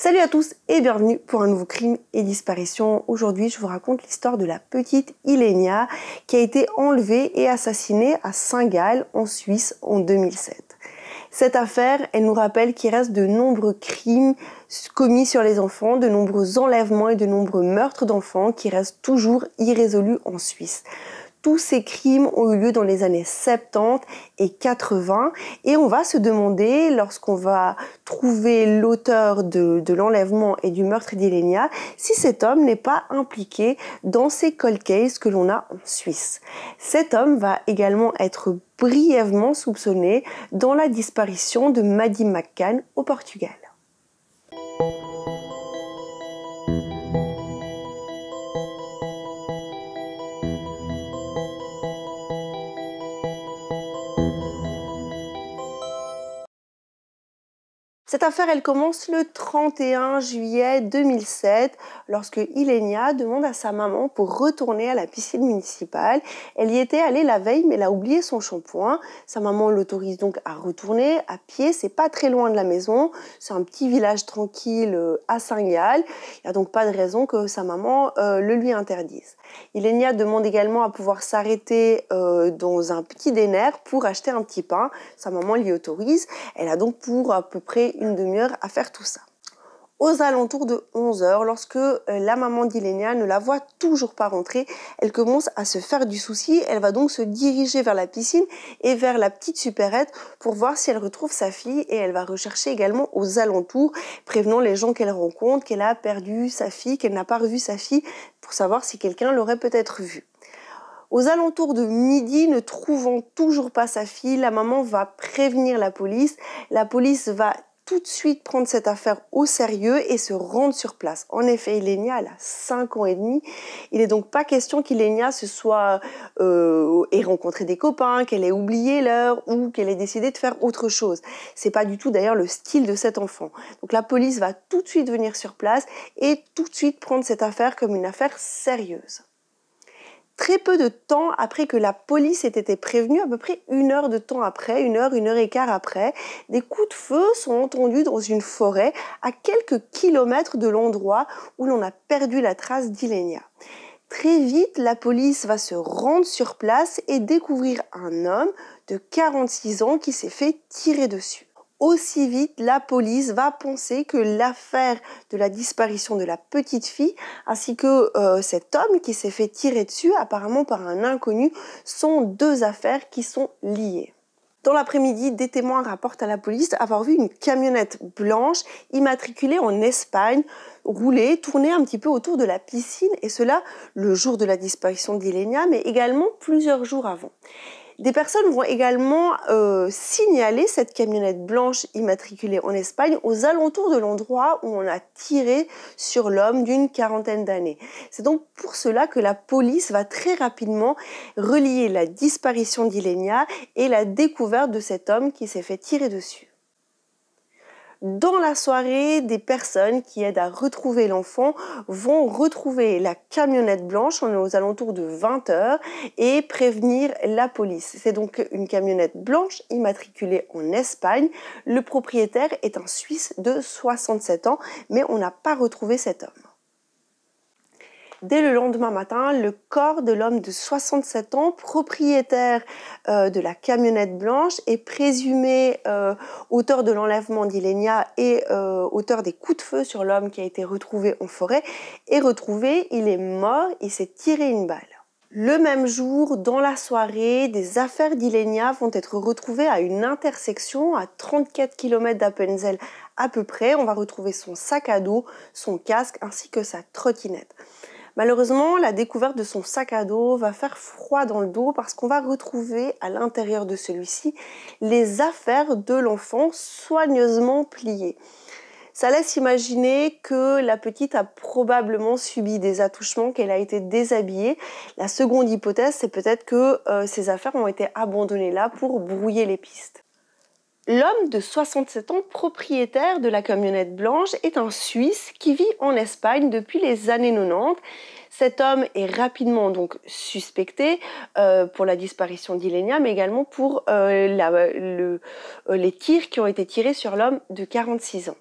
Salut à tous et bienvenue pour un nouveau crime et disparition. Aujourd'hui, je vous raconte l'histoire de la petite Ilenia qui a été enlevée et assassinée à Saint-Gall en Suisse en 2007. Cette affaire, elle nous rappelle qu'il reste de nombreux crimes commis sur les enfants, de nombreux enlèvements et de nombreux meurtres d'enfants qui restent toujours irrésolus en Suisse. Tous ces crimes ont eu lieu dans les années 70 et 80 et on va se demander, lorsqu'on va trouver l'auteur de, l'enlèvement et du meurtre d'Ilenia, si cet homme n'est pas impliqué dans ces cold cases que l'on a en Suisse. Cet homme va également être brièvement soupçonné dans la disparition de Maddy McCann au Portugal. Cette affaire, elle commence le 31 juillet 2007, lorsque Ilenia demande à sa maman pour retourner à la piscine municipale. Elle y était allée la veille, mais elle a oublié son shampoing. Sa maman l'autorise donc à retourner à pied. C'est pas très loin de la maison. C'est un petit village tranquille euh, à Saint-Gall. Il n'y a donc pas de raison que sa maman euh, le lui interdise. Ilenia demande également à pouvoir s'arrêter euh, dans un petit déner pour acheter un petit pain. Sa maman l'y autorise. Elle a donc pour à peu près une demi-heure à faire tout ça. Aux alentours de 11h, lorsque euh, la maman d'Ilenia ne la voit toujours pas rentrer, elle commence à se faire du souci. Elle va donc se diriger vers la piscine et vers la petite supérette pour voir si elle retrouve sa fille et elle va rechercher également aux alentours, prévenant les gens qu'elle rencontre qu'elle a perdu sa fille, qu'elle n'a pas revu sa fille, pour savoir si quelqu'un l'aurait peut-être vue. Aux alentours de midi, ne trouvant toujours pas sa fille, la maman va prévenir la police. La police va tout de suite prendre cette affaire au sérieux et se rendre sur place. En effet, Ilenia, elle a 5 ans et demi. Il n'est donc pas question qu'Ilenia se soit euh, ait rencontré des copains, qu'elle ait oublié l'heure ou qu'elle ait décidé de faire autre chose. C'est pas du tout d'ailleurs le style de cet enfant. Donc la police va tout de suite venir sur place et tout de suite prendre cette affaire comme une affaire sérieuse très peu de temps après que la police ait été prévenue, à peu près une heure de temps après, une heure, une heure et quart après, des coups de feu sont entendus dans une forêt à quelques kilomètres de l'endroit où l'on a perdu la trace d'Ilenia. Très vite, la police va se rendre sur place et découvrir un homme de 46 ans qui s'est fait tirer dessus aussi vite la police va penser que l'affaire de la disparition de la petite fille ainsi que euh, cet homme qui s'est fait tirer dessus apparemment par un inconnu sont deux affaires qui sont liées. Dans l'après-midi, des témoins rapportent à la police avoir vu une camionnette blanche immatriculée en Espagne rouler, tourner un petit peu autour de la piscine, et cela le jour de la disparition d'Ilenia, mais également plusieurs jours avant. Des personnes vont également euh, signaler cette camionnette blanche immatriculée en Espagne aux alentours de l'endroit où on a tiré sur l'homme d'une quarantaine d'années. C'est donc pour cela que la police va très rapidement relier la disparition d'Ilenia et la découverte de cet homme qui s'est fait tirer dessus dans la soirée, des personnes qui aident à retrouver l'enfant vont retrouver la camionnette blanche, on est aux alentours de 20h, et prévenir la police. C'est donc une camionnette blanche immatriculée en Espagne. Le propriétaire est un Suisse de 67 ans, mais on n'a pas retrouvé cet homme. Dès le lendemain matin, le corps de l'homme de 67 ans, propriétaire euh, de la camionnette blanche, est présumé euh, auteur de l'enlèvement d'Ilenia et euh, auteur des coups de feu sur l'homme qui a été retrouvé en forêt. Est retrouvé, il est mort, il s'est tiré une balle. Le même jour, dans la soirée, des affaires d'Ilenia vont être retrouvées à une intersection à 34 km d'Apenzel à peu près. On va retrouver son sac à dos, son casque ainsi que sa trottinette. Malheureusement, la découverte de son sac à dos va faire froid dans le dos parce qu'on va retrouver à l'intérieur de celui-ci les affaires de l'enfant soigneusement pliées. Ça laisse imaginer que la petite a probablement subi des attouchements, qu'elle a été déshabillée. La seconde hypothèse, c'est peut-être que euh, ces affaires ont été abandonnées là pour brouiller les pistes. L'homme de 67 ans, propriétaire de la camionnette blanche, est un Suisse qui vit en Espagne depuis les années 90. Cet homme est rapidement donc suspecté euh, pour la disparition d'Ilenia, mais également pour euh, le, euh, les tirs qui ont été tirés sur l'homme de 46 ans.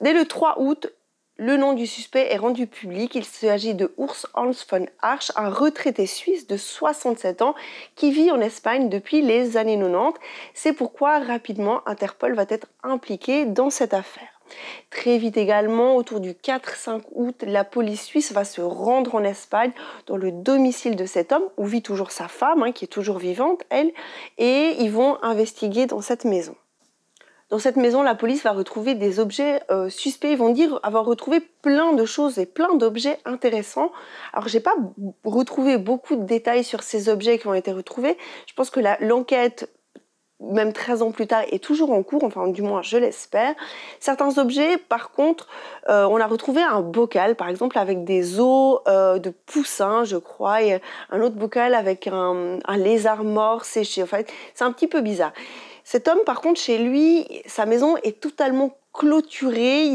Dès le 3 août, le nom du suspect est rendu public. Il s'agit de Urs Hans von Arsch, un retraité suisse de 67 ans qui vit en Espagne depuis les années 90. C'est pourquoi rapidement Interpol va être impliqué dans cette affaire. Très vite également, autour du 4-5 août, la police suisse va se rendre en Espagne, dans le domicile de cet homme, où vit toujours sa femme, hein, qui est toujours vivante, elle, et ils vont investiguer dans cette maison. Dans cette maison, la police va retrouver des objets euh, suspects. Ils vont dire avoir retrouvé plein de choses et plein d'objets intéressants. Alors, j'ai pas retrouvé beaucoup de détails sur ces objets qui ont été retrouvés. Je pense que l'enquête même 13 ans plus tard, est toujours en cours, enfin du moins je l'espère. Certains objets, par contre, euh, on a retrouvé un bocal, par exemple, avec des os euh, de poussin, je crois, et un autre bocal avec un, un lézard mort séché. En fait, c'est un petit peu bizarre. Cet homme, par contre, chez lui, sa maison est totalement clôturée,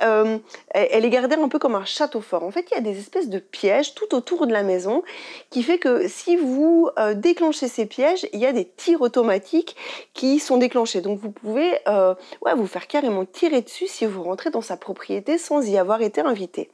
euh, elle est gardée un peu comme un château fort. En fait, il y a des espèces de pièges tout autour de la maison qui fait que si vous euh, déclenchez ces pièges, il y a des tirs automatiques qui sont déclenchés. Donc vous pouvez euh, vous faire carrément tirer dessus si vous rentrez dans sa propriété sans y avoir été invité.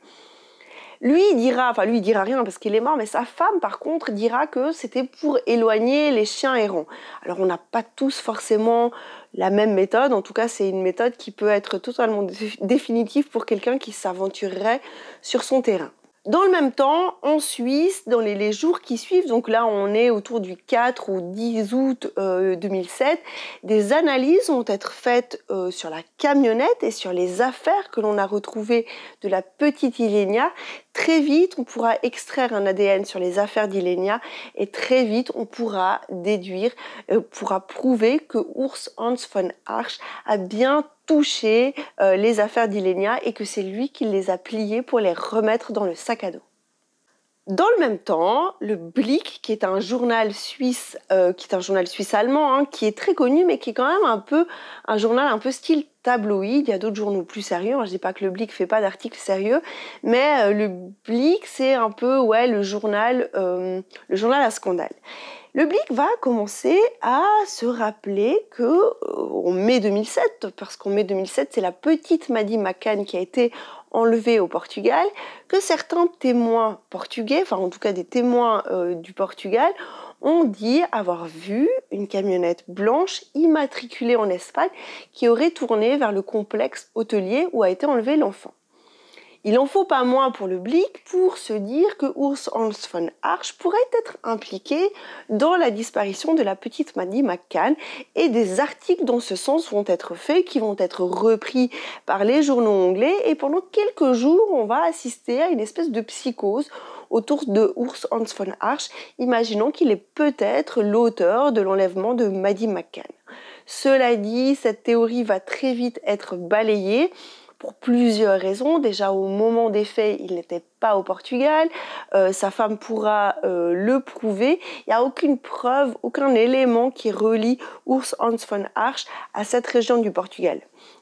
Lui, il dira, enfin lui, il dira rien parce qu'il est mort, mais sa femme, par contre, dira que c'était pour éloigner les chiens errants. Alors, on n'a pas tous forcément la même méthode. En tout cas, c'est une méthode qui peut être totalement définitive pour quelqu'un qui s'aventurerait sur son terrain. Dans le même temps, en Suisse, dans les, jours qui suivent, donc là on est autour du 4 ou 10 août 2007, euh, des analyses vont être faites euh, sur la camionnette et sur les affaires que l'on a retrouvées de la petite Ilenia, Très vite, on pourra extraire un ADN sur les affaires d'Ilenia et très vite, on pourra déduire, euh, pourra prouver que Urs Hans von Arsch a bien touché euh, les affaires d'Ilenia et que c'est lui qui les a pliées pour les remettre dans le sac à dos. Dans le même temps, le Blick, qui est un journal suisse, euh, qui est un journal suisse allemand, hein, qui est très connu, mais qui est quand même un peu un journal un peu style tabloïd. Il y a d'autres journaux plus sérieux. Hein. je ne dis pas que le Blick fait pas d'articles sérieux, mais euh, le Blick, c'est un peu ouais le journal, euh, le journal à scandale. Le Blick va commencer à se rappeler que mai 2007, parce qu'en mai 2007, c'est la petite Maddie McCann qui a été enlevé au Portugal, que certains témoins portugais, enfin en tout cas des témoins euh, du Portugal, ont dit avoir vu une camionnette blanche immatriculée en Espagne qui aurait tourné vers le complexe hôtelier où a été enlevé l'enfant. Il en faut pas moins pour le Blick pour se dire que Urs Hans von Arsch pourrait être impliqué dans la disparition de la petite Maddy McCann et des articles dans ce sens vont être faits, qui vont être repris par les journaux anglais et pendant quelques jours on va assister à une espèce de psychose autour de Urs Hans von Arsch, imaginons qu'il est peut-être l'auteur de l'enlèvement de Maddy McCann. Cela dit, cette théorie va très vite être balayée pour plusieurs raisons. Déjà, au moment des faits, il n'était pas au Portugal. Euh, sa femme pourra euh, le prouver. Il n'y a aucune preuve, aucun élément qui relie Urs Hans von Arsch à cette région du Portugal.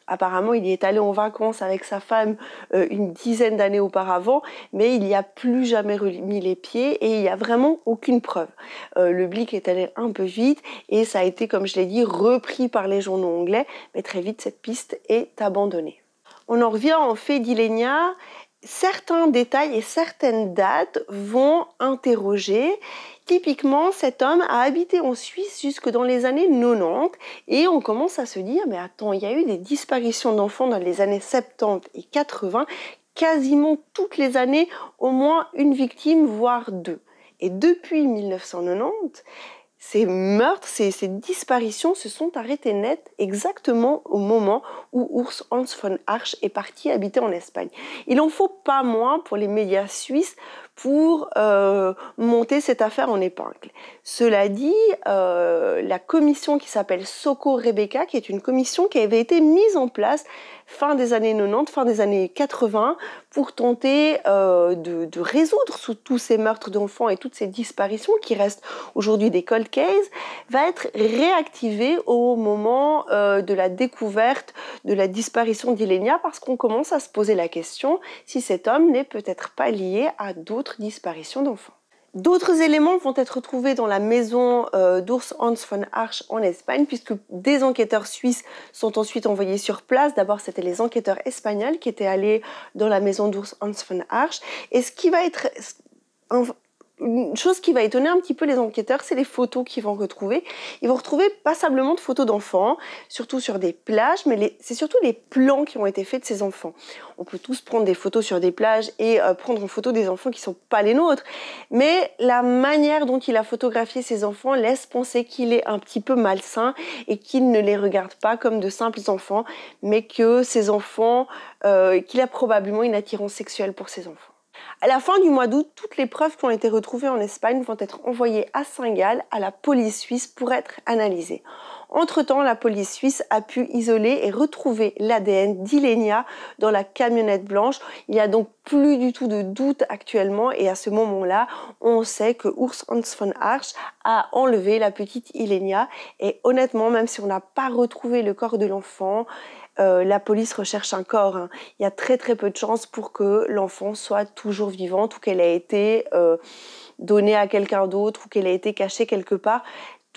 Apparemment, il y est allé en vacances avec sa femme euh, une dizaine d'années auparavant, mais il n'y a plus jamais remis les pieds et il n'y a vraiment aucune preuve. le blic est allé un peu vite et ça a été, comme je l'ai dit, repris par les journaux anglais, mais très vite, cette piste est abandonnée on en revient en fait d'Ilenia, certains détails et certaines dates vont interroger. Typiquement, cet homme a habité en Suisse jusque dans les années 90 et on commence à se dire, mais attends, il y a eu des disparitions d'enfants dans les années 70 et 80, quasiment toutes les années, au moins une victime, voire deux. Et depuis 1990, ces meurtres, ces, disparitions se sont arrêtées net exactement au moment où Urs Hans von Arsch est parti habiter en Espagne. Il en faut pas moins pour les médias suisses pour euh, monter cette affaire en épingle. Cela dit, euh, la commission qui s'appelle Soko Rebecca, qui est une commission qui avait été mise en place fin des années 90, fin des années 80, pour tenter euh, de, résoudre sous tous ces meurtres d'enfants et toutes ces disparitions qui restent aujourd'hui des cold cases, va être réactivée au moment euh, de la découverte de la disparition d'Ilenia, parce qu'on commence à se poser la question si cet homme n'est peut-être pas lié à d'autres disparitions d'enfants. D'autres éléments vont être trouvés dans la maison d'Urs euh, d'ours Hans von Arsch en Espagne, puisque des enquêteurs suisses sont ensuite envoyés sur place. D'abord, c'était les enquêteurs espagnols qui étaient allés dans la maison d'ours Hans von Arsch. Et ce qui va être une chose qui va étonner un petit peu les enquêteurs, c'est les photos qu'ils vont retrouver. Ils vont retrouver passablement de photos d'enfants, hein, surtout sur des plages, mais c'est surtout les plans qui ont été faits de ces enfants. On peut tous prendre des photos sur des plages et euh, prendre en photo des enfants qui ne sont pas les nôtres, mais la manière dont il a photographié ses enfants laisse penser qu'il est un petit peu malsain et qu'il ne les regarde pas comme de simples enfants, mais que ses enfants, euh, qu'il a probablement une attirance sexuelle pour ses enfants. À la fin du mois d'août, toutes les preuves qui ont été retrouvées en Espagne vont être envoyées à Saint-Gall à la police suisse pour être analysées. Entre-temps, la police suisse a pu isoler et retrouver l'ADN d'Ilenia dans la camionnette blanche. Il n'y a donc plus du tout de doute actuellement et à ce moment-là, on sait que Urs Hans von Arsch a enlevé la petite Ilenia et honnêtement, même si on n'a pas retrouvé le corps de l'enfant, euh, la police recherche un corps. Hein. Il y a très très peu de chances pour que l'enfant soit toujours vivante ou qu'elle ait été euh, donnée à quelqu'un d'autre ou qu'elle ait été cachée quelque part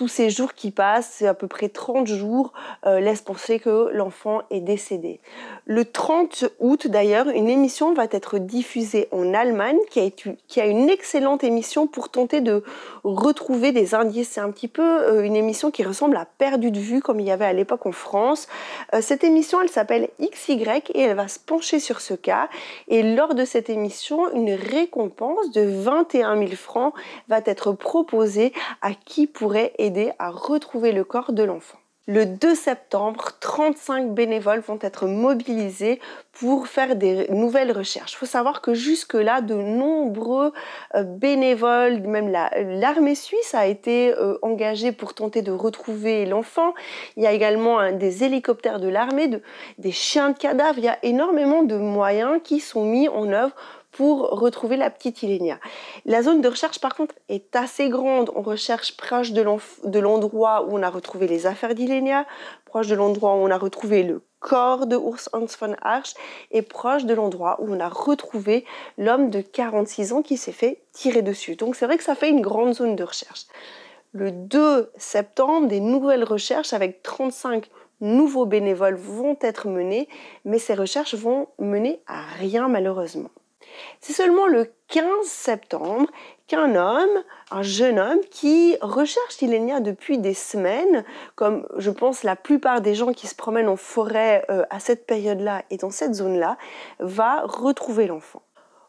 tous ces jours qui passent, c'est à peu près 30 jours, laisse euh, laissent penser que l'enfant est décédé. Le 30 août d'ailleurs, une émission va être diffusée en Allemagne qui a, une excellente émission pour tenter de retrouver des indices. C'est un petit peu euh, une émission qui ressemble à Perdu de vue comme il y avait à l'époque en France. Euh, cette émission, elle s'appelle XY et elle va se pencher sur ce cas. Et lors de cette émission, une récompense de 21 000 francs va être proposée à qui pourrait aider à retrouver le corps de l'enfant. Le 2 septembre, 35 bénévoles vont être mobilisés pour faire des nouvelles recherches. Il faut savoir que jusque-là, de nombreux euh, bénévoles, même l'armée suisse a été euh, engagée pour tenter de retrouver l'enfant. Il y a également des hélicoptères de l'armée, des chiens de cadavres. Il y a énormément de moyens qui sont mis en œuvre pour retrouver la petite Ilenia. La zone de recherche, par contre, est assez grande. On recherche proche de l'endroit où on a retrouvé les affaires d'Ilenia, proche de l'endroit où on a retrouvé le corps de Urs Hans von Arsch et proche de l'endroit où on a retrouvé l'homme de 46 ans qui s'est fait tirer dessus. Donc c'est vrai que ça fait une grande zone de recherche. Le 2 septembre, des nouvelles recherches avec 35 nouveaux bénévoles vont être menées, mais ces recherches vont mener à rien malheureusement. C'est seulement le 15 septembre qu'un homme, un jeune homme qui recherche Ilenia depuis des semaines, comme je pense la plupart des gens qui se promènent en forêt euh, à cette période-là et dans cette zone-là, va retrouver l'enfant.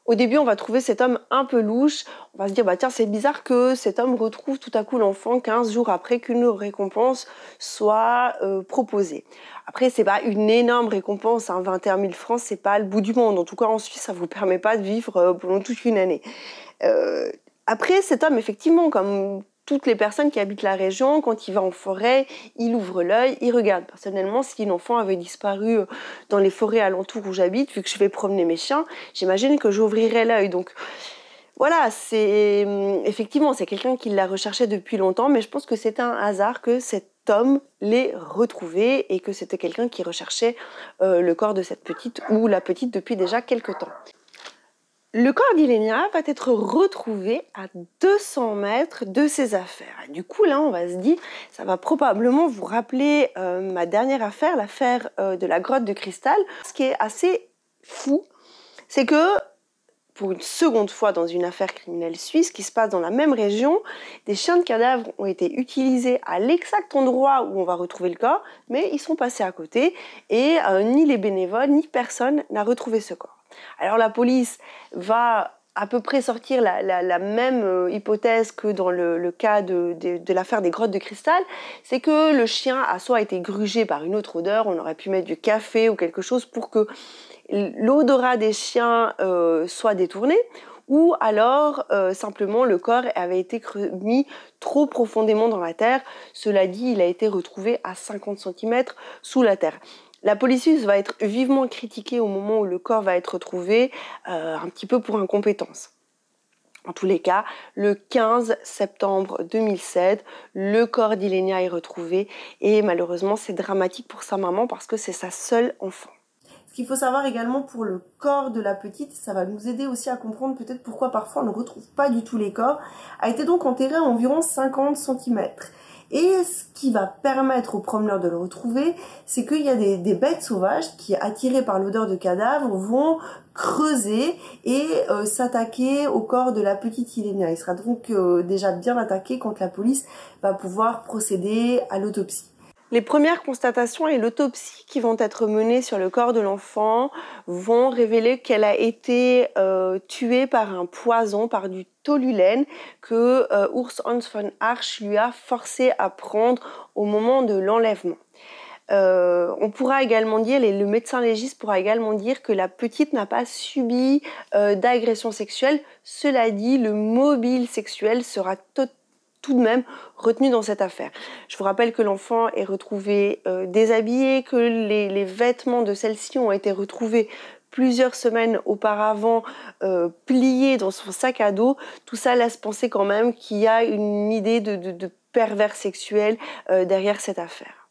Au début, on va trouver cet homme un peu louche. On va se dire, bah tiens, c'est bizarre que cet homme retrouve tout à coup l'enfant 15 jours après qu'une récompense soit euh, proposée. Après, c'est pas une énorme récompense, 21 hein, 000 francs, c'est pas le bout du monde. En tout cas, en Suisse, ça vous permet pas de vivre euh, pendant toute une année. Euh, après, cet homme, effectivement, comme toutes les personnes qui habitent la région, quand il va en forêt, il ouvre l'œil, il regarde. Personnellement, si l'enfant avait disparu euh, dans les forêts alentours où j'habite, vu que je vais promener mes chiens, j'imagine que j'ouvrirais l'œil. Donc voilà, c'est hum, effectivement, c'est quelqu'un qui l'a recherchait depuis longtemps, mais je pense que c'est un hasard que cet homme l'ait retrouvé et que c'était quelqu'un qui recherchait euh, le corps de cette petite ou la petite depuis déjà quelques temps. Le corps d'Ilénia va être retrouvé à 200 mètres de ses affaires. du coup, là, on va se dire, ça va probablement vous rappeler euh, ma dernière affaire, l'affaire euh, de la grotte de cristal. Ce qui est assez fou, c'est que pour une seconde fois dans une affaire criminelle suisse qui se passe dans la même région. Des chiens de cadavres ont été utilisés à l'exact endroit où on va retrouver le corps, mais ils sont passés à côté et euh, ni les bénévoles ni personne n'a retrouvé ce corps. Alors la police va à peu près sortir la, même euh, hypothèse que dans le, cas de, l'affaire des grottes de cristal, c'est que le chien a soit été grugé par une autre odeur, on aurait pu mettre du café ou quelque chose pour que l'odorat des chiens euh, soit détourné, ou alors euh, simplement le corps avait été mis trop profondément dans la terre. Cela dit, il a été retrouvé à 50 cm sous la terre. La policeuse va être vivement critiquée au moment où le corps va être retrouvé, euh, un petit peu pour incompétence. En tous les cas, le 15 septembre 2007, le corps d'Ilenia est retrouvé et malheureusement c'est dramatique pour sa maman parce que c'est sa seule enfant. Ce qu'il faut savoir également pour le corps de la petite, ça va nous aider aussi à comprendre peut-être pourquoi parfois on ne retrouve pas du tout les corps, a été donc enterré à environ 50 cm. Et ce qui va permettre aux promeneurs de le retrouver, c'est qu'il y a des, bêtes sauvages qui, attirées par l'odeur de cadavre, vont creuser et euh, s'attaquer au corps de la petite Hylénia. Il sera donc euh, déjà bien attaqué quand la police va pouvoir procéder à l'autopsie. Les premières constatations et l'autopsie qui vont être menées sur le corps de l'enfant vont révéler qu'elle a été euh, tuée par un poison, par du tolulène que euh, Urs Hans von Arsch lui a forcé à prendre au moment de l'enlèvement. Euh, on pourra également dire, le médecin légiste pourra également dire que la petite n'a pas subi d'agression sexuelle. Cela dit, le mobile sexuel sera totalement tout de même retenu dans cette affaire. Je vous rappelle que l'enfant est retrouvé euh, déshabillé, que les, vêtements de celle-ci ont été retrouvés plusieurs semaines auparavant euh, pliés dans son sac à dos. Tout ça laisse penser quand même qu'il y a une idée de, pervers sexuel euh, derrière cette affaire.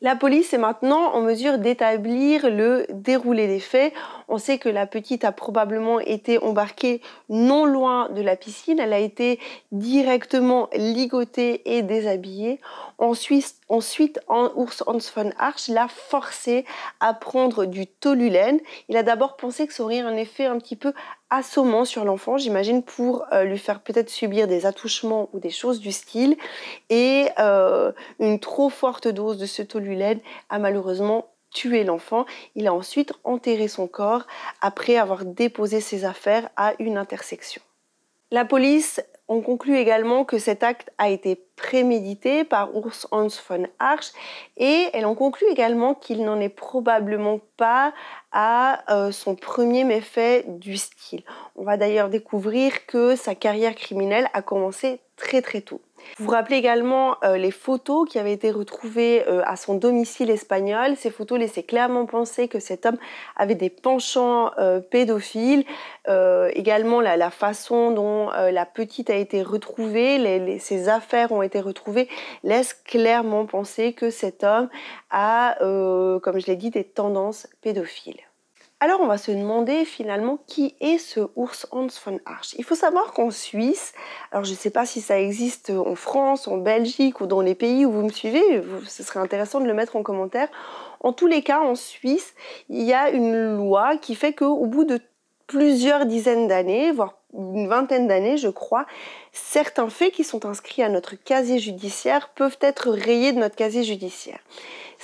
La police est maintenant en mesure d'établir le déroulé des faits. On sait que la petite a probablement été embarquée non loin de la piscine. Elle a été directement ligotée et déshabillée. Ensuite, ensuite Urs Hans von Arsch l'a forcé à prendre du tolulène. Il a d'abord pensé que ça aurait un effet un petit peu assommant sur l'enfant, j'imagine pour euh, lui faire peut-être subir des attouchements ou des choses du style. Et euh, une trop forte dose de ce tolulène a malheureusement tué l'enfant. Il a ensuite enterré son corps après avoir déposé ses affaires à une intersection. La police on conclut également que cet acte a été prémédité par Urs Hans von Arsch et elle en conclut également qu'il n'en est probablement pas à euh, son premier méfait du style. On va d'ailleurs découvrir que sa carrière criminelle a commencé très très tôt. Vous vous rappelez également euh, les photos qui avaient été retrouvées euh, à son domicile espagnol. Ces photos laissaient clairement penser que cet homme avait des penchants euh, pédophiles. également la, façon dont la petite a été retrouvée, ses affaires ont été retrouvées, laisse clairement penser que cet homme a, comme je l'ai dit, des tendances pédophiles. Alors on va se demander finalement qui est ce ours Hans von Arsch. Il faut savoir qu'en Suisse, alors je ne sais pas si ça existe en France, en Belgique ou dans les pays où vous me suivez, ce serait intéressant de le mettre en commentaire. En tous les cas, en Suisse, il y a une loi qui fait qu'au bout de plusieurs dizaines d'années, voire une vingtaine d'années, je crois, certains faits qui sont inscrits à notre casier judiciaire peuvent être rayés de notre casier judiciaire.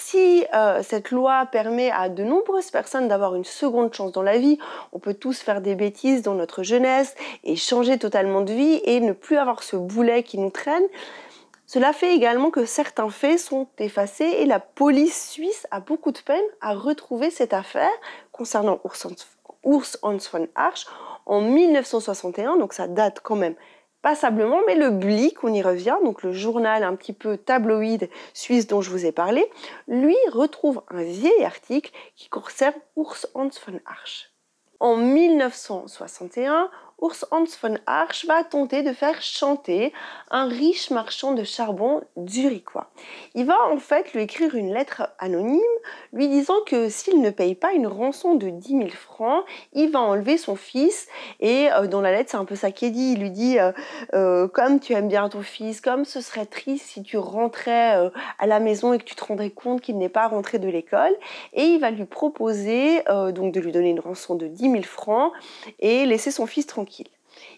Si euh, cette loi permet à de nombreuses personnes d'avoir une seconde chance dans la vie, on peut tous faire des bêtises dans notre jeunesse et changer totalement de vie et ne plus avoir ce boulet qui nous traîne. Cela fait également que certains faits sont effacés et la police suisse a beaucoup de peine à retrouver cette affaire concernant Urs Hans von Arsch en 1961, donc ça date quand même passablement, mais le Blick, on y revient, donc le journal un petit peu tabloïde suisse dont je vous ai parlé, lui retrouve un vieil article qui concerne Urs Hans von Arsch. En 1961, Urs Hans von Arsch va tenter de faire chanter un riche marchand de charbon zurichois. Il va en fait lui écrire une lettre anonyme lui disant que s'il ne paye pas une rançon de 10 000 francs, il va enlever son fils. Et euh, dans la lettre, c'est un peu ça qu'il dit. Il lui dit euh, euh, Comme tu aimes bien ton fils, comme ce serait triste si tu rentrais à la maison et que tu te rendrais compte qu'il n'est pas rentré de l'école. Et il va lui proposer donc de lui donner une rançon de 10 000 francs et laisser son fils tranquille.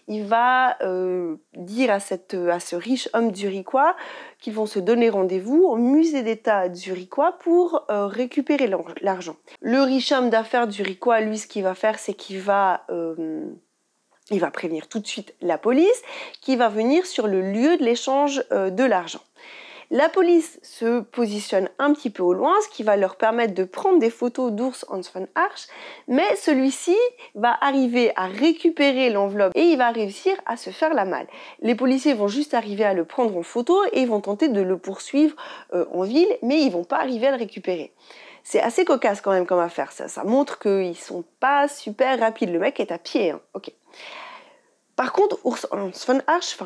Il va euh, dire à, à, ce riche homme zurichois qu'ils vont se donner rendez-vous au musée d'État zurichois pour euh, récupérer l'argent. Le riche homme d'affaires zurichois, lui, ce qu'il va faire, c'est qu'il va... Euh, va prévenir tout de suite la police qui va venir sur le lieu de l'échange de l'argent. La police se positionne un petit peu au loin, ce qui va leur permettre de prendre des photos d'ours en von Arch, mais celui-ci va arriver à récupérer l'enveloppe et il va réussir à se faire la malle. Les policiers vont juste arriver à le prendre en photo et ils vont tenter de le poursuivre euh, en ville, mais ils vont pas arriver à le récupérer. C'est assez cocasse quand même comme affaire, ça. Ça montre qu'ils sont pas super rapides. Le mec est à pied, hein. ok. Par contre, Urs von Arsch,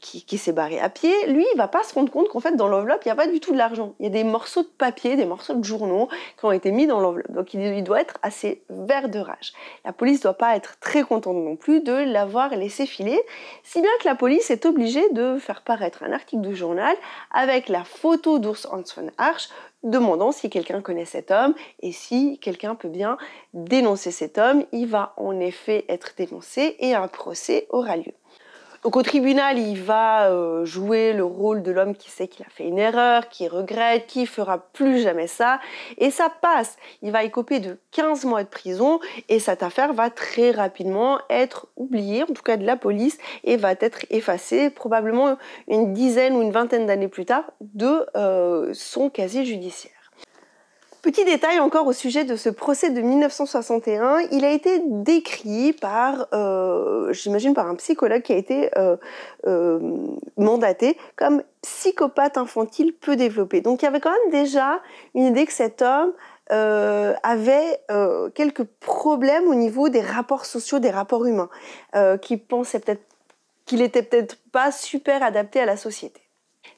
qui, s'est barré à pied, lui, il va pas se rendre compte qu'en fait, dans l'enveloppe, il n'y a pas du tout de l'argent. Il y a des morceaux de papier, des morceaux de journaux qui ont été mis dans l'enveloppe. Donc, il, doit être assez vert de rage. La police doit pas être très contente non plus de l'avoir laissé filer, si bien que la police est obligée de faire paraître un article de journal avec la photo d'Urs von Arsch, demandant si quelqu'un connaît cet homme et si quelqu'un peut bien dénoncer cet homme. Il va en effet être dénoncé et un procès aura lieu. Donc au tribunal, il va euh, jouer le rôle de l'homme qui sait qu'il a fait une erreur, qui regrette, qui fera plus jamais ça. Et ça passe. Il va écoper de 15 mois de prison et cette affaire va très rapidement être oubliée, en tout cas de la police, et va être effacée probablement une dizaine ou une vingtaine d'années plus tard de euh, son casier judiciaire. Petit détail encore au sujet de ce procès de 1961, il a été décrit par, euh, j'imagine par un psychologue qui a été euh, euh, mandaté comme psychopathe infantile peu développé. Donc il y avait quand même déjà une idée que cet homme avait quelques problèmes au niveau des rapports sociaux, des rapports humains, qui pensait peut-être qu'il était peut-être pas super adapté à la société.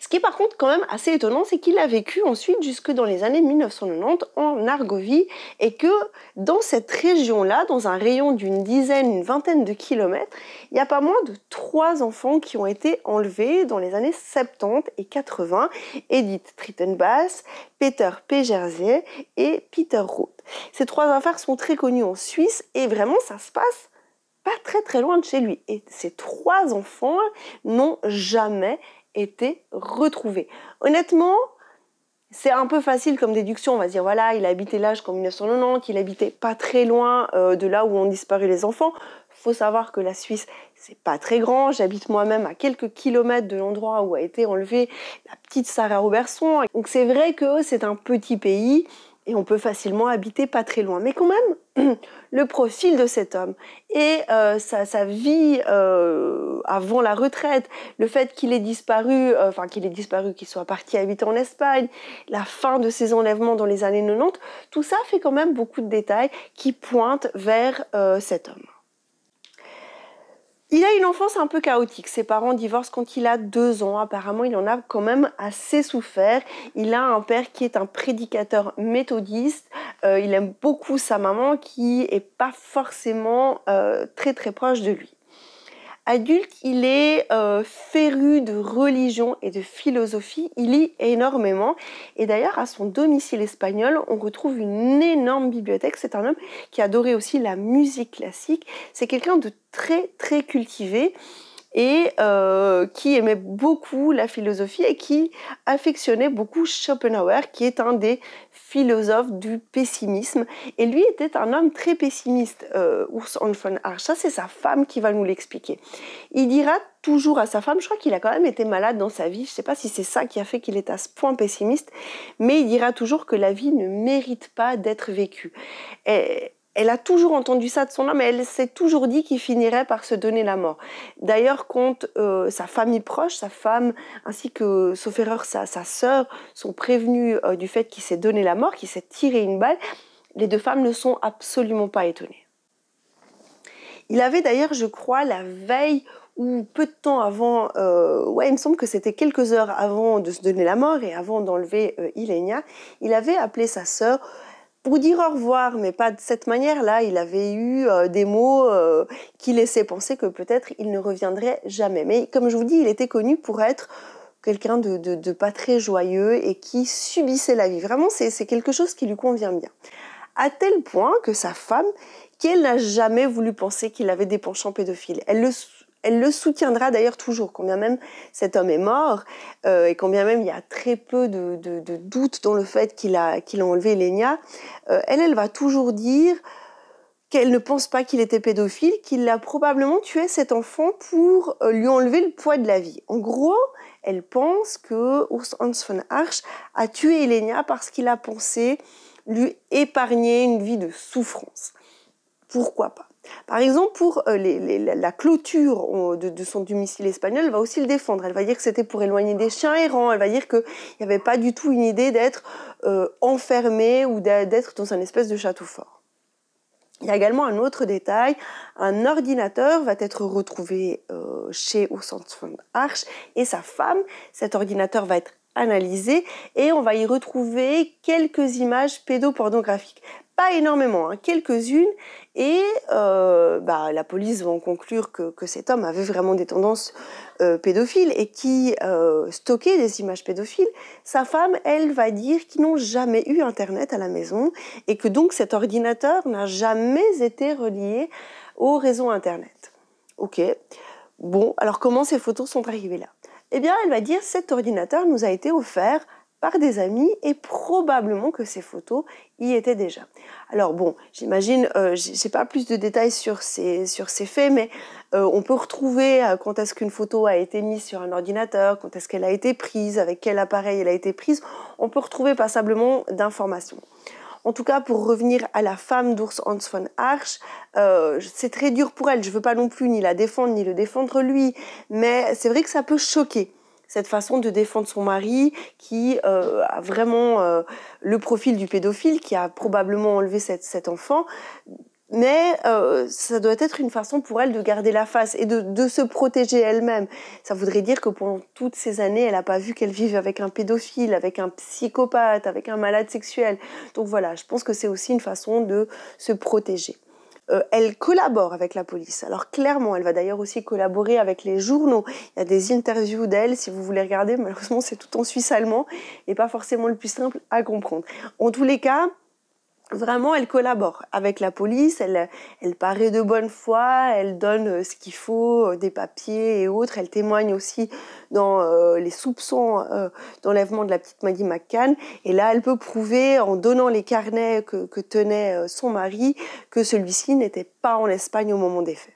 Ce qui est par contre quand même assez étonnant, c'est qu'il a vécu ensuite jusque dans les années 1990 en Argovie et que dans cette région-là, dans un rayon d'une dizaine, une vingtaine de kilomètres, il n'y a pas moins de trois enfants qui ont été enlevés dans les années 70 et 80, Edith Trittenbass, Peter Jersey et Peter Roth. Ces trois affaires sont très connues en Suisse et vraiment ça se passe pas très très loin de chez lui. Et ces trois enfants n'ont jamais été retrouvé. Honnêtement, c'est un peu facile comme déduction. On va dire, voilà, il a habité l'âge comme 1990, il habitait pas très loin euh, de là où ont disparu les enfants. Faut savoir que la Suisse, c'est pas très grand. J'habite moi-même à quelques kilomètres de l'endroit où a été enlevée la petite Sarah Robertson. Donc c'est vrai que c'est un petit pays et on peut facilement habiter pas très loin. Mais quand même, le profil de cet homme et euh, sa, vie euh, avant la retraite, le fait qu'il ait disparu, euh, enfin qu'il ait disparu, qu'il soit parti habiter en Espagne, la fin de ses enlèvements dans les années 90, tout ça fait quand même beaucoup de détails qui pointent vers cet homme. Il a une enfance un peu chaotique. Ses parents divorcent quand il a deux ans. Apparemment, il en a quand même assez souffert. Il a un père qui est un prédicateur méthodiste. Euh, il aime beaucoup sa maman qui est pas forcément euh, très très proche de lui adulte, il est euh, féru de religion et de philosophie. Il lit énormément. Et d'ailleurs, à son domicile espagnol, on retrouve une énorme bibliothèque. C'est un homme qui adorait aussi la musique classique. C'est quelqu'un de très, très cultivé et euh, qui aimait beaucoup la philosophie et qui affectionnait beaucoup Schopenhauer, qui est un des philosophes du pessimisme. Et lui était un homme très pessimiste, euh, Urs von Arsch. Ça, c'est sa femme qui va nous l'expliquer. Il dira toujours à sa femme, je crois qu'il a quand même été malade dans sa vie, je ne sais pas si c'est ça qui a fait qu'il est à ce point pessimiste, mais il dira toujours que la vie ne mérite pas d'être vécue. Et elle a toujours entendu ça de son homme et elle s'est toujours dit qu'il finirait par se donner la mort. D'ailleurs, quand euh, sa famille proche, sa femme, ainsi que, sauf erreur, sa, sa sœur, sont prévenus euh, du fait qu'il s'est donné la mort, qu'il s'est tiré une balle, les deux femmes ne sont absolument pas étonnées. Il avait d'ailleurs, je crois, la veille ou peu de temps avant, euh, ouais, il me semble que c'était quelques heures avant de se donner la mort et avant d'enlever Ilenia, il avait appelé sa sœur pour dire au revoir, mais pas de cette manière-là. Il avait eu euh, des mots euh, qui laissaient penser que peut-être il ne reviendrait jamais. Mais comme je vous dis, il était connu pour être quelqu'un de, pas très joyeux et qui subissait la vie. Vraiment, c'est quelque chose qui lui convient bien. À tel point que sa femme, qu'elle n'a jamais voulu penser qu'il avait des penchants pédophiles. Elle le elle le soutiendra d'ailleurs toujours, bien même cet homme est mort, euh, et et bien même il y a très peu de, doutes dans le fait qu'il a, qu'il a enlevé Elena. Euh, elle, elle va toujours dire qu'elle ne pense pas qu'il était pédophile, qu'il a probablement tué cet enfant pour euh, lui enlever le poids de la vie. En gros, elle pense que Urs Hans von Arsch a tué Elena parce qu'il a pensé lui épargner une vie de souffrance. Pourquoi pas par exemple, pour euh, la clôture euh, de, son, domicile espagnol, elle va aussi le défendre. Elle va dire que c'était pour éloigner des chiens errants. Elle va dire qu'il n'y avait pas du tout une idée d'être euh, enfermé ou d'être dans un espèce de château fort. Il y a également un autre détail, un ordinateur va être retrouvé chez Ursula Arch et sa femme. Cet ordinateur va être analysé et on va y retrouver quelques images pédopornographiques pas énormément, hein, quelques-unes, et euh, bah, la police va en conclure que, cet homme avait vraiment des tendances euh, pédophiles et qui euh, stockait des images pédophiles. Sa femme, elle, va dire qu'ils n'ont jamais eu Internet à la maison et que donc cet ordinateur n'a jamais été relié au réseau Internet. Ok, bon, alors comment ces photos sont arrivées là Et eh bien, elle va dire cet ordinateur nous a été offert par des amis et probablement que ces photos y étaient déjà. Alors bon, j'imagine, euh, je n'ai pas plus de détails sur ces, sur ces faits, mais euh, on peut retrouver euh, quand est-ce qu'une photo a été mise sur un ordinateur, quand est-ce qu'elle a été prise, avec quel appareil elle a été prise, on peut retrouver passablement d'informations. En tout cas, pour revenir à la femme d'Ours Hans von Arsch, c'est très dur pour elle. Je ne veux pas non plus ni la défendre ni le défendre lui, mais c'est vrai que ça peut choquer cette façon de défendre son mari qui euh, a vraiment euh, le profil du pédophile, qui a probablement enlevé cet enfant. Mais euh, ça doit être une façon pour elle de garder la face et de, de se protéger elle-même. Ça voudrait dire que pendant toutes ces années, elle n'a pas vu qu'elle vive avec un pédophile, avec un psychopathe, avec un malade sexuel. Donc voilà, je pense que c'est aussi une façon de se protéger. Euh, elle collabore avec la police. Alors clairement, elle va d'ailleurs aussi collaborer avec les journaux. Il y a des interviews d'elle, si vous voulez regarder. Malheureusement, c'est tout en suisse allemand et pas forcément le plus simple à comprendre. En tous les cas, vraiment, elle collabore avec la police, elle, elle paraît de bonne foi, elle donne euh, ce qu'il faut, euh, des papiers et autres. Elle témoigne aussi dans euh, les soupçons d'enlèvement de la petite Maggie McCann. Et là, elle peut prouver, en donnant les carnets que, que tenait son mari, que celui-ci n'était pas en Espagne au moment des faits.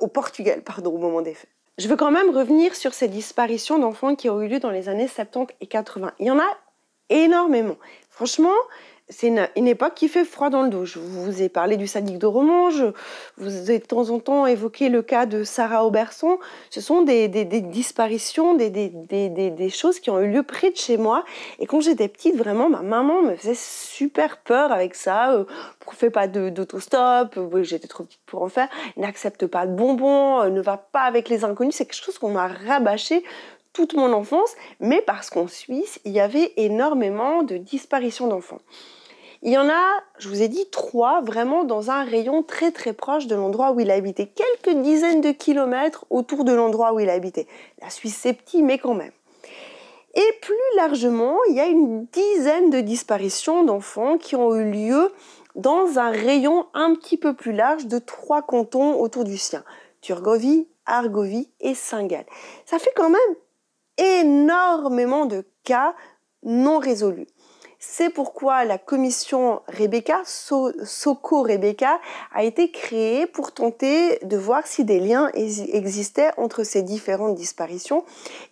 au Portugal, pardon, au moment des faits. Je veux quand même revenir sur ces disparitions d'enfants qui ont eu lieu dans les années 70 et 80. Il y en a énormément. Franchement, c'est une, époque qui fait froid dans le dos. Je vous ai parlé du sadique de Romange, vous avez de temps en temps évoqué le cas de Sarah Auberson. Ce sont des, disparitions, des, choses qui ont eu lieu près de chez moi. Et quand j'étais petite, vraiment, ma maman me faisait super peur avec ça. Euh, ne fais pas d'autostop, euh, j'étais trop petite pour en faire. N'accepte pas de bonbons, euh, ne va pas avec les inconnus. C'est quelque chose qu'on m'a rabâché toute mon enfance, mais parce qu'en Suisse, il y avait énormément de disparitions d'enfants. Il y en a, je vous ai dit, trois vraiment dans un rayon très très proche de l'endroit où il habitait, quelques dizaines de kilomètres autour de l'endroit où il habitait. La Suisse, c'est petit, mais quand même. Et plus largement, il y a une dizaine de disparitions d'enfants qui ont eu lieu dans un rayon un petit peu plus large de trois cantons autour du sien. Turgovie, Argovie et Saint-Gall. Ça fait quand même énormément de cas non résolus. C'est pourquoi la commission Rebecca, SoCo Rebecca, a été créée pour tenter de voir si des liens existaient entre ces différentes disparitions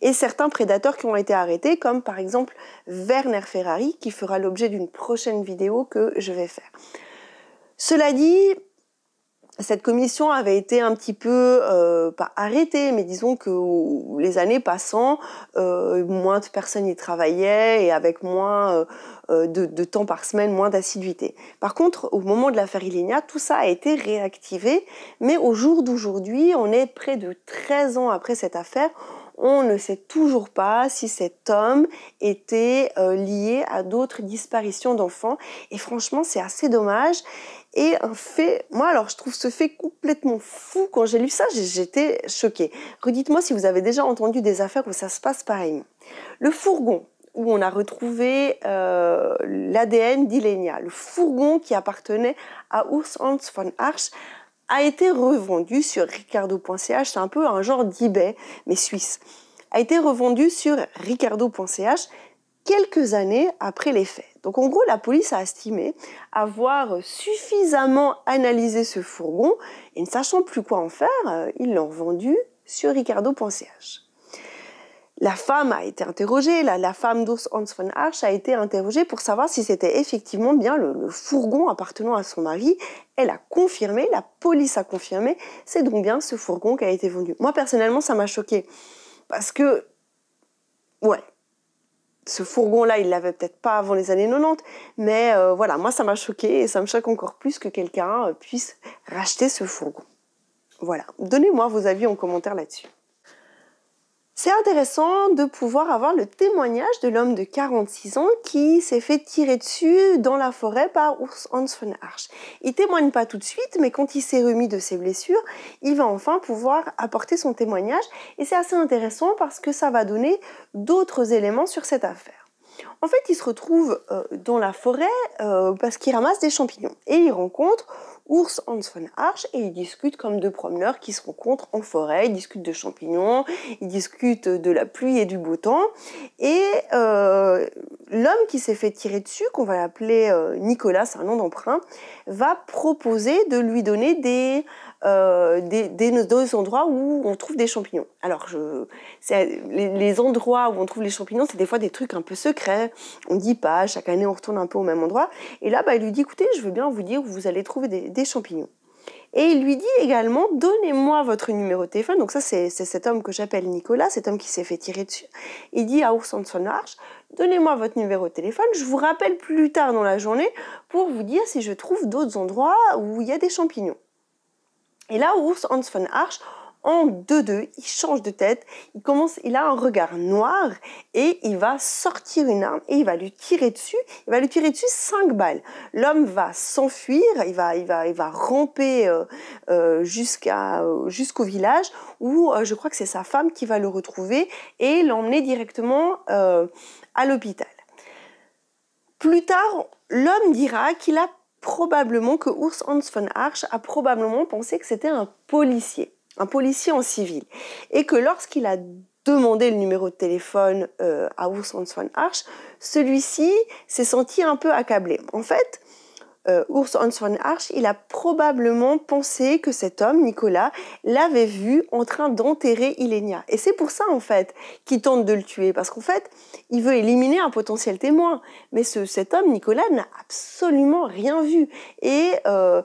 et certains prédateurs qui ont été arrêtés, comme par exemple Werner Ferrari, qui fera l'objet d'une prochaine vidéo que je vais faire. Cela dit, cette commission avait été un petit peu euh, arrêtée, mais disons que les années passant, euh, moins de personnes y travaillaient et avec moins euh, de, temps par semaine, moins d'assiduité. Par contre, au moment de l'affaire Ilenia, tout ça a été réactivé, mais au jour d'aujourd'hui, on est près de 13 ans après cette affaire on ne sait toujours pas si cet homme était euh, lié à d'autres disparitions d'enfants. Et franchement, c'est assez dommage. Et un fait, moi alors je trouve ce fait complètement fou. Quand j'ai lu ça, j'étais choquée. Redites-moi si vous avez déjà entendu des affaires où ça se passe pareil. Le fourgon où on a retrouvé euh, l'ADN d'Ilenia, le fourgon qui appartenait à Urs Hans von Arsch, a été revendu sur ricardo.ch, c'est un peu un genre d'eBay, mais suisse, a été revendu sur ricardo.ch quelques années après les faits. Donc en gros, la police a estimé avoir suffisamment analysé ce fourgon et ne sachant plus quoi en faire, euh, ils l'ont vendu sur ricardo.ch la femme a été interrogée, la, femme d'Urs Hans von Arsch a été interrogée pour savoir si c'était effectivement bien le, fourgon appartenant à son mari. Elle a confirmé, la police a confirmé, c'est donc bien ce fourgon qui a été vendu. Moi personnellement, ça m'a choqué parce que, ouais, ce fourgon-là, il l'avait peut-être pas avant les années 90, mais euh, voilà, moi ça m'a choqué et ça me choque encore plus que quelqu'un euh, puisse racheter ce fourgon. Voilà, donnez-moi vos avis en commentaire là-dessus. C'est intéressant de pouvoir avoir le témoignage de l'homme de 46 ans qui s'est fait tirer dessus dans la forêt par Urs Hans von Arsch. Il témoigne pas tout de suite, mais quand il s'est remis de ses blessures, il va enfin pouvoir apporter son témoignage et c'est assez intéressant parce que ça va donner d'autres éléments sur cette affaire. En fait, il se retrouve euh, dans la forêt euh, parce qu'il ramasse des champignons et il rencontre Ours Hans von Arsch et ils discutent comme deux promeneurs qui se rencontrent en forêt, ils discutent de champignons, ils discutent de la pluie et du beau temps. Et euh, l'homme qui s'est fait tirer dessus, qu'on va l'appeler Nicolas, c'est un nom d'emprunt, va proposer de lui donner des euh, des, des, endroits où on trouve des champignons. Alors, je, les, les, endroits où on trouve les champignons, c'est des fois des trucs un peu secrets. On ne dit pas, chaque année, on retourne un peu au même endroit. Et là, bah, il lui dit, écoutez, je veux bien vous dire où vous allez trouver des, champignons. Et il lui dit également, donnez-moi votre numéro de téléphone. Donc ça, c'est cet homme que j'appelle Nicolas, cet homme qui s'est fait tirer dessus. Il dit à Ourson de son donnez-moi votre numéro de téléphone, je vous rappelle plus tard dans la journée pour vous dire si je trouve d'autres endroits où il y a des champignons. Et là, où Hans von Arsch, en 2-2, il change de tête, il commence, il a un regard noir et il va sortir une arme et il va lui tirer dessus, il va lui tirer dessus cinq balles. L'homme va s'enfuir, il va, il va, il va ramper euh, euh, jusqu'à, euh, jusqu'au village où je crois que c'est sa femme qui va le retrouver et l'emmener directement à l'hôpital. Plus tard, l'homme dira qu'il a probablement que Urs Hans von Arsch a probablement pensé que c'était un policier, un policier en civil, et que lorsqu'il a demandé le numéro de téléphone euh, à Urs Hans von Arsch, celui-ci s'est senti un peu accablé. En fait, euh, Urs Hans von Arsch, il a probablement pensé que cet homme, Nicolas, l'avait vu en train d'enterrer Ilenia. Et c'est pour ça, en fait, qu'il tente de le tuer, parce qu'en fait, il veut éliminer un potentiel témoin. Mais cet homme, Nicolas, n'a absolument rien vu. Et euh,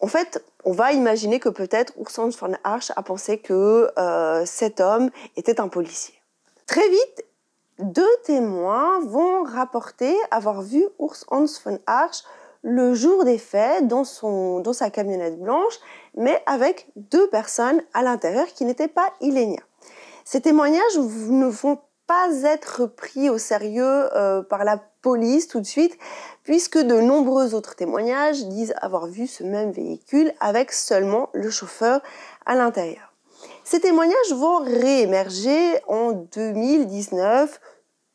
en fait, on va imaginer que peut-être Urs Hans von Arsch a pensé que euh, cet homme était un policier. Très vite, deux témoins vont rapporter avoir vu Urs Hans von Arsch le jour des faits dans, sa camionnette blanche, mais avec deux personnes à l'intérieur qui n'étaient pas Ilenia. Ces témoignages ne vont pas être pris au sérieux euh, par la police tout de suite, puisque de nombreux autres témoignages disent avoir vu ce même véhicule avec seulement le chauffeur à l'intérieur. Ces témoignages vont réémerger en 2019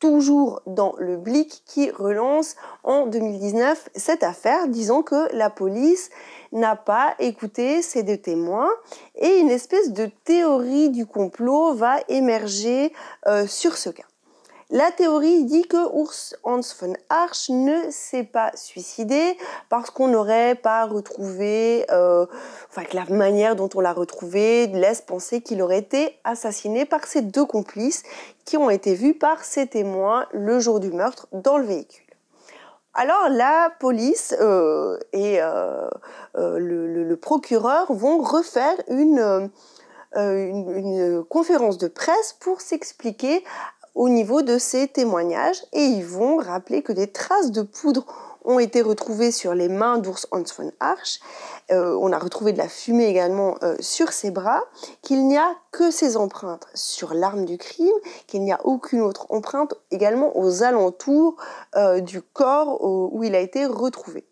toujours dans le blic qui relance en 2019 cette affaire, disant que la police n'a pas écouté ces deux témoins et une espèce de théorie du complot va émerger euh, sur ce cas. La théorie dit que Urs Hans von Arsch ne s'est pas suicidé parce qu'on n'aurait pas retrouvé, euh, enfin que la manière dont on l'a retrouvé laisse penser qu'il aurait été assassiné par ses deux complices qui ont été vus par ses témoins le jour du meurtre dans le véhicule. Alors la police euh, et euh, le, procureur vont refaire une, conférence de presse pour s'expliquer au niveau de ces témoignages et ils vont rappeler que des traces de poudre ont été retrouvées sur les mains d'ours Hans von Arsch. Euh, on a retrouvé de la fumée également euh, sur ses bras, qu'il n'y a que ses empreintes sur l'arme du crime, qu'il n'y a aucune autre empreinte également aux alentours euh, du corps où il a été retrouvé.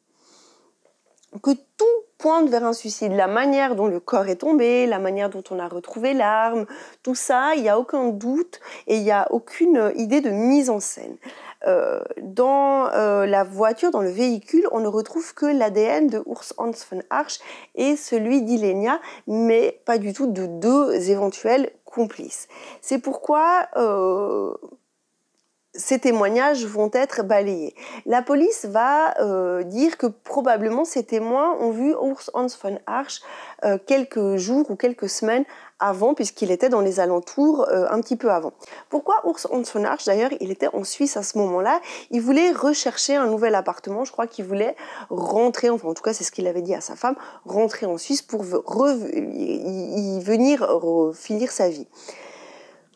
Que tout pointe vers un suicide. La manière dont le corps est tombé, la manière dont on a retrouvé l'arme, tout ça, il n'y a aucun doute et il n'y a aucune idée de mise en scène. Euh, dans euh, la voiture, dans le véhicule, on ne retrouve que l'ADN de Urs Hans von Arsch et celui d'Ilenia, mais pas du tout de deux éventuels complices. C'est pourquoi... Euh, ces témoignages vont être balayés. La police va euh, dire que probablement ces témoins ont vu Urs Hans von Arsch euh, quelques jours ou quelques semaines avant, puisqu'il était dans les alentours euh, un petit peu avant. Pourquoi Urs Hans von Arsch D'ailleurs, il était en Suisse à ce moment-là. Il voulait rechercher un nouvel appartement. Je crois qu'il voulait rentrer, enfin en tout cas c'est ce qu'il avait dit à sa femme, rentrer en Suisse pour y venir finir sa vie.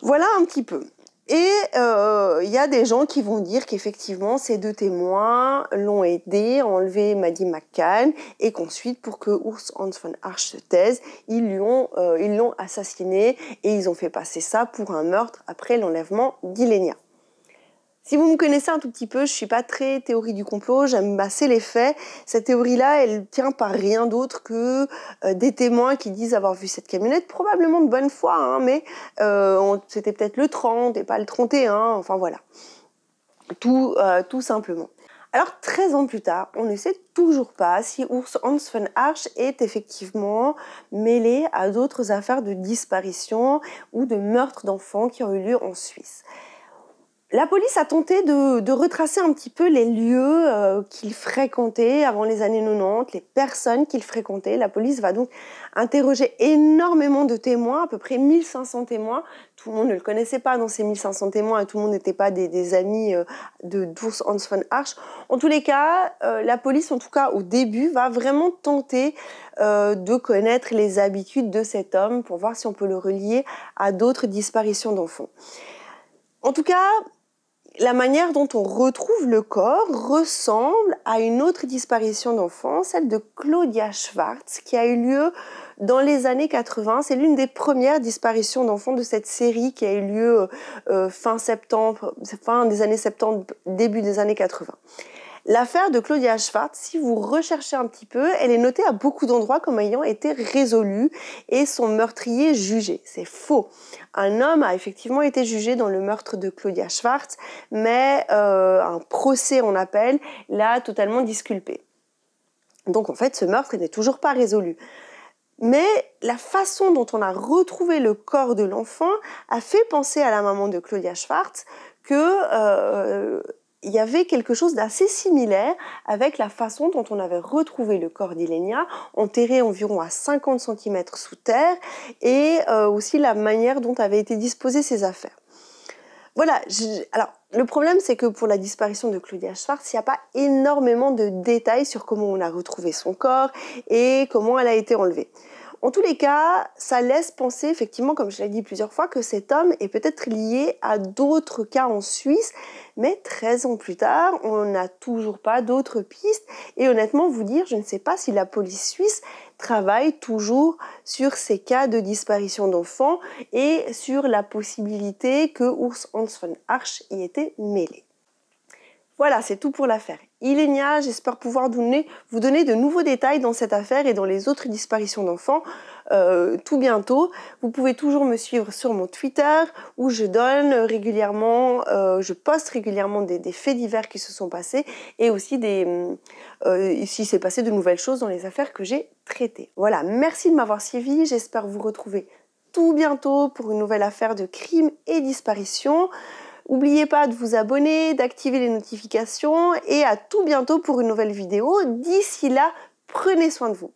Voilà un petit peu. Et il euh, y a des gens qui vont dire qu'effectivement ces deux témoins l'ont aidé à enlever Maddie McCann et qu'ensuite pour que Urs Hans von Arsch se taise, ils lui euh, ils l'ont assassiné et ils ont fait passer ça pour un meurtre après l'enlèvement d'Ilenia. Si vous me connaissez un tout petit peu, je ne suis pas très théorie du complot, j'aime assez les faits. Cette théorie-là, elle tient par rien d'autre que euh, des témoins qui disent avoir vu cette camionnette, probablement de bonne foi, hein, mais euh, c'était peut-être le 30 et pas le 31, enfin voilà. Tout, euh, tout simplement. Alors 13 ans plus tard, on ne sait toujours pas si Urs Hans von Arsch est effectivement mêlé à d'autres affaires de disparition ou de meurtre d'enfants qui ont eu lieu en Suisse. La police a tenté de, retracer un petit peu les lieux euh, qu'il fréquentait avant les années 90, les personnes qu'il fréquentait. La police va donc interroger énormément de témoins, à peu près 1500 témoins. Tout le monde ne le connaissait pas dans ces 1500 témoins tout le monde n'était pas des, amis euh, de d'Ours Hans von Arsch. En tous les cas, euh, la police, en tout cas au début, va vraiment tenter de connaître les habitudes de cet homme pour voir si on peut le relier à d'autres disparitions d'enfants. En tout cas, la manière dont on retrouve le corps ressemble à une autre disparition d'enfant, celle de Claudia Schwartz, qui a eu lieu dans les années 80. C'est l'une des premières disparitions d'enfants de cette série qui a eu lieu euh, euh, fin septembre, fin des années 70, début des années 80. L'affaire de Claudia Schwartz, si vous recherchez un petit peu, elle est notée à beaucoup d'endroits comme ayant été résolue et son meurtrier jugé. C'est faux. Un homme a effectivement été jugé dans le meurtre de Claudia Schwartz, mais euh, un procès, on appelle, l'a totalement disculpé. Donc en fait, ce meurtre n'est toujours pas résolu. Mais la façon dont on a retrouvé le corps de l'enfant a fait penser à la maman de Claudia Schwartz que euh, il y avait quelque chose d'assez similaire avec la façon dont on avait retrouvé le corps d'Ilenia, enterré environ à 50 cm sous terre, et euh, aussi la manière dont avaient été disposées ses affaires. Voilà, alors le problème c'est que pour la disparition de Claudia Schwartz, il n'y a pas énormément de détails sur comment on a retrouvé son corps et comment elle a été enlevée. En tous les cas, ça laisse penser, effectivement, comme je l'ai dit plusieurs fois, que cet homme est peut-être lié à d'autres cas en Suisse, mais 13 ans plus tard, on n'a toujours pas d'autres pistes, et honnêtement, vous dire, je ne sais pas si la police suisse travaille toujours sur ces cas de disparition d'enfants et sur la possibilité que Urs Hans von Arsch y était mêlé. Voilà, c'est tout pour l'affaire. Ilenia, j'espère pouvoir vous donner de nouveaux détails dans cette affaire et dans les autres disparitions d'enfants euh, tout bientôt. Vous pouvez toujours me suivre sur mon Twitter où je donne régulièrement, euh, je poste régulièrement des, faits divers qui se sont passés et aussi des, euh, s'il s'est passé de nouvelles choses dans les affaires que j'ai traitées. Voilà, merci de m'avoir suivi. J'espère vous retrouver tout bientôt pour une nouvelle affaire de crime et disparition. N'oubliez pas de vous abonner, d'activer les notifications et à tout bientôt pour une nouvelle vidéo. D'ici là, prenez soin de vous.